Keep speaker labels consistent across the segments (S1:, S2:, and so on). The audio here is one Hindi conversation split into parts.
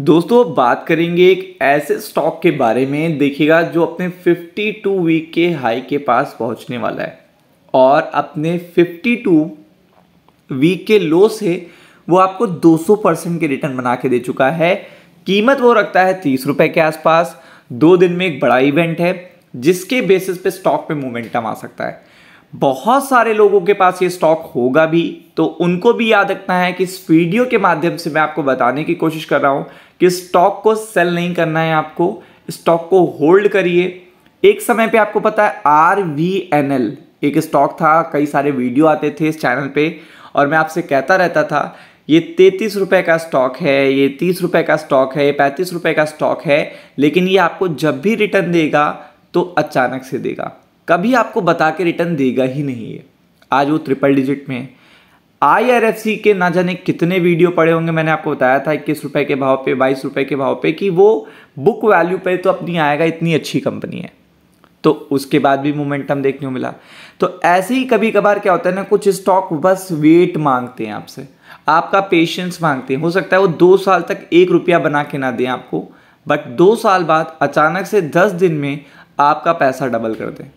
S1: दोस्तों अब बात करेंगे एक ऐसे स्टॉक के बारे में देखिएगा जो अपने 52 वीक के हाई के पास पहुंचने वाला है और अपने 52 वीक के लो से वो आपको 200 परसेंट के रिटर्न बना के दे चुका है कीमत वो रखता है तीस रुपए के आसपास दो दिन में एक बड़ा इवेंट है जिसके बेसिस पे स्टॉक पे मोमेंटम आ सकता है बहुत सारे लोगों के पास ये स्टॉक होगा भी तो उनको भी याद रखना है कि इस वीडियो के माध्यम से मैं आपको बताने की कोशिश कर रहा हूँ कि स्टॉक को सेल नहीं करना है आपको स्टॉक को होल्ड करिए एक समय पे आपको पता है आर वी एन एल एक स्टॉक था कई सारे वीडियो आते थे इस चैनल पे और मैं आपसे कहता रहता था ये तैंतीस रुपये का स्टॉक है ये तीस रुपये का स्टॉक है ये पैंतीस रुपये का स्टॉक है लेकिन ये आपको जब भी रिटर्न देगा तो अचानक से देगा कभी आपको बता के रिटर्न देगा ही नहीं है आज वो ट्रिपल डिजिट में है आई के ना जाने कितने वीडियो पड़े होंगे मैंने आपको बताया था इक्कीस रुपये के भाव पे बाईस रुपये के भाव पे कि वो बुक वैल्यू पे तो अपनी आएगा इतनी अच्छी कंपनी है तो उसके बाद भी मोमेंटम देखने को मिला तो ऐसे ही कभी कभार क्या होता है ना कुछ स्टॉक बस वेट मांगते हैं आपसे आपका पेशेंस मांगते हैं हो सकता है वो दो साल तक एक रुपया बना के ना दें आपको बट दो साल बाद अचानक से दस दिन में आपका पैसा डबल कर दें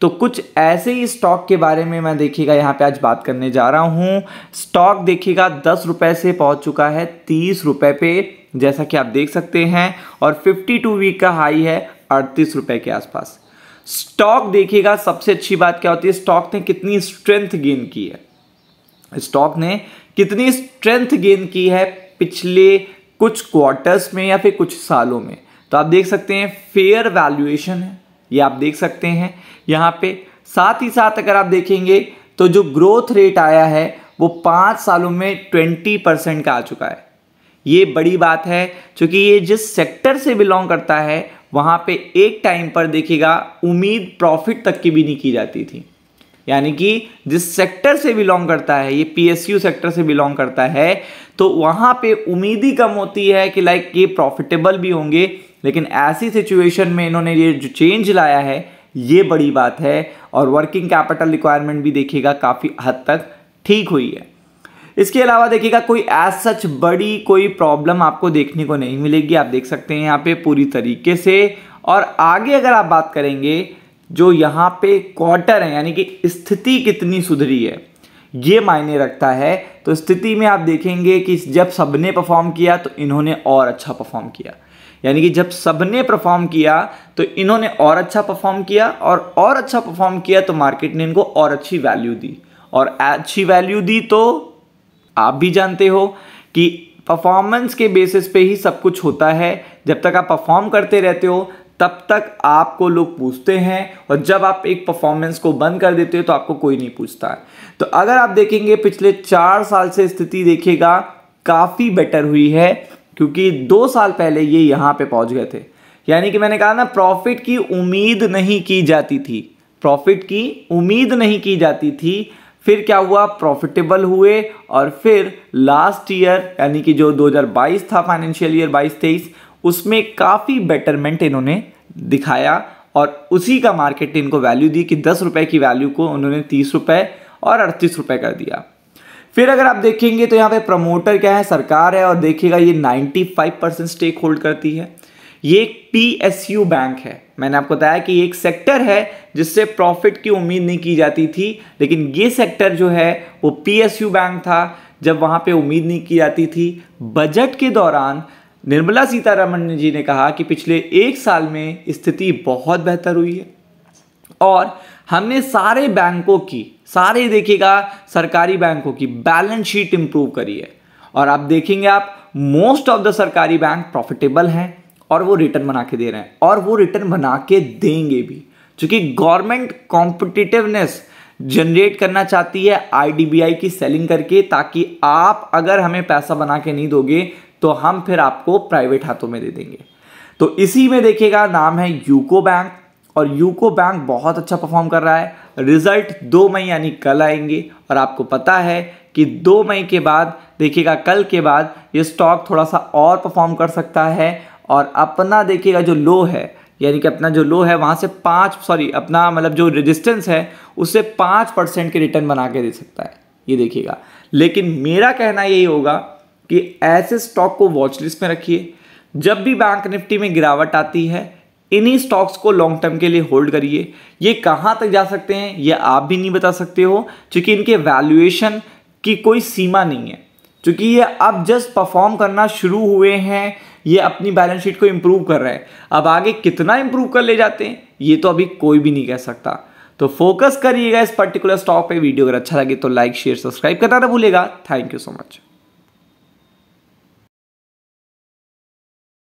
S1: तो कुछ ऐसे ही स्टॉक के बारे में मैं देखिएगा यहाँ पे आज बात करने जा रहा हूँ स्टॉक देखिएगा दस रुपए से पहुँच चुका है तीस रुपए पे जैसा कि आप देख सकते हैं और 52 वीक का हाई है अड़तीस रुपए के आसपास स्टॉक देखिएगा सबसे अच्छी बात क्या होती है स्टॉक ने कितनी स्ट्रेंथ गेन की है स्टॉक ने कितनी स्ट्रेंथ गेन की है पिछले कुछ क्वार्टर्स में या फिर कुछ सालों में तो आप देख सकते हैं फेयर वैल्यूएशन है ये आप देख सकते हैं यहाँ पे साथ ही साथ अगर आप देखेंगे तो जो ग्रोथ रेट आया है वो पाँच सालों में ट्वेंटी परसेंट का आ चुका है ये बड़ी बात है क्योंकि ये जिस सेक्टर से बिलोंग करता है वहाँ पे एक टाइम पर देखिएगा उम्मीद प्रॉफिट तक की भी नहीं की जाती थी यानी कि जिस सेक्टर से बिलोंग करता है ये पीएसयू सेक्टर से बिलोंग करता है तो वहाँ पे उम्मीद ही कम होती है कि लाइक ये प्रॉफिटेबल भी होंगे लेकिन ऐसी सिचुएशन में इन्होंने ये जो चेंज लाया है ये बड़ी बात है और वर्किंग कैपिटल रिक्वायरमेंट भी देखिएगा काफ़ी हद तक ठीक हुई है इसके अलावा देखिएगा कोई एज सच बड़ी कोई प्रॉब्लम आपको देखने को नहीं मिलेगी आप देख सकते हैं यहाँ पे पूरी तरीके से और आगे अगर आप बात करेंगे जो यहाँ पे क्वार्टर है यानी कि स्थिति कितनी सुधरी है ये मायने रखता है तो स्थिति में आप देखेंगे कि जब सबने परफॉर्म किया तो इन्होंने और अच्छा परफॉर्म किया यानी कि जब सबने परफॉर्म किया तो इन्होंने और अच्छा परफॉर्म किया और और अच्छा परफॉर्म किया तो मार्केट ने इनको और अच्छी वैल्यू दी और अच्छी वैल्यू दी तो आप भी जानते हो कि परफॉर्मेंस के बेसिस पे ही सब कुछ होता है जब तक आप परफॉर्म करते रहते हो तब तक आपको लोग पूछते हैं और जब आप एक परफॉर्मेंस को बंद कर देते हो तो आपको कोई नहीं पूछता है तो अगर आप देखेंगे पिछले चार साल से स्थिति देखिएगा काफ़ी बेटर हुई है क्योंकि दो साल पहले ये यहाँ पे पहुँच गए थे यानी कि मैंने कहा ना प्रॉफिट की उम्मीद नहीं की जाती थी प्रॉफिट की उम्मीद नहीं की जाती थी फिर क्या हुआ प्रॉफिटेबल हुए और फिर लास्ट ईयर यानी कि जो 2022 था फाइनेंशियल ईयर 22-23 उसमें काफ़ी बेटरमेंट इन्होंने दिखाया और उसी का मार्केट ने इनको वैल्यू दी कि दस रुपये की वैल्यू को उन्होंने तीस रुपये और अड़तीस रुपये कर दिया फिर अगर आप देखेंगे तो यहाँ पे प्रमोटर क्या है सरकार है और देखिएगा ये 95 परसेंट स्टेक होल्ड करती है ये एक पीएसयू बैंक है मैंने आपको बताया कि ये एक सेक्टर है जिससे प्रॉफिट की उम्मीद नहीं की जाती थी लेकिन ये सेक्टर जो है वो पीएसयू बैंक था जब वहाँ पे उम्मीद नहीं की जाती थी बजट के दौरान निर्मला सीतारमण जी ने कहा कि पिछले एक साल में स्थिति बहुत बेहतर हुई है और हमने सारे बैंकों की सारे देखिएगा सरकारी बैंकों की बैलेंस शीट इंप्रूव करी है और आप देखेंगे आप मोस्ट ऑफ द सरकारी बैंक प्रॉफिटेबल हैं और वो रिटर्न बना के दे रहे हैं और वो रिटर्न बना के देंगे भी क्योंकि गवर्नमेंट कॉम्पिटिटिवनेस जनरेट करना चाहती है आईडीबीआई की सेलिंग करके ताकि आप अगर हमें पैसा बना के नहीं दोगे तो हम फिर आपको प्राइवेट हाथों में दे देंगे तो इसी में देखिएगा नाम है यूको बैंक और यूको बैंक बहुत अच्छा परफॉर्म कर रहा है रिजल्ट दो मई यानी कल आएंगे और आपको पता है कि दो मई के बाद देखिएगा कल के बाद ये स्टॉक थोड़ा सा और परफॉर्म कर सकता है और अपना देखिएगा जो लो है यानी कि अपना जो लो है वहाँ से पाँच सॉरी अपना मतलब जो रेजिस्टेंस है उससे पाँच परसेंट के रिटर्न बना के दे सकता है ये देखिएगा लेकिन मेरा कहना यही होगा कि ऐसे स्टॉक को वॉचलिस्ट में रखिए जब भी बैंक निफ्टी में गिरावट आती है इन्हीं स्टॉक्स को लॉन्ग टर्म के लिए होल्ड करिए ये कहाँ तक जा सकते हैं ये आप भी नहीं बता सकते हो क्योंकि इनके वैल्यूएशन की कोई सीमा नहीं है क्योंकि ये अब जस्ट परफॉर्म करना शुरू हुए हैं ये अपनी बैलेंस शीट को इम्प्रूव कर रहे हैं अब आगे कितना इम्प्रूव कर ले जाते हैं ये तो अभी कोई भी नहीं कह सकता तो फोकस करिएगा इस पर्टिकुलर स्टॉक पे वीडियो अगर अच्छा लगे तो लाइक शेयर सब्सक्राइब करना ना भूलेगा थैंक यू सो मच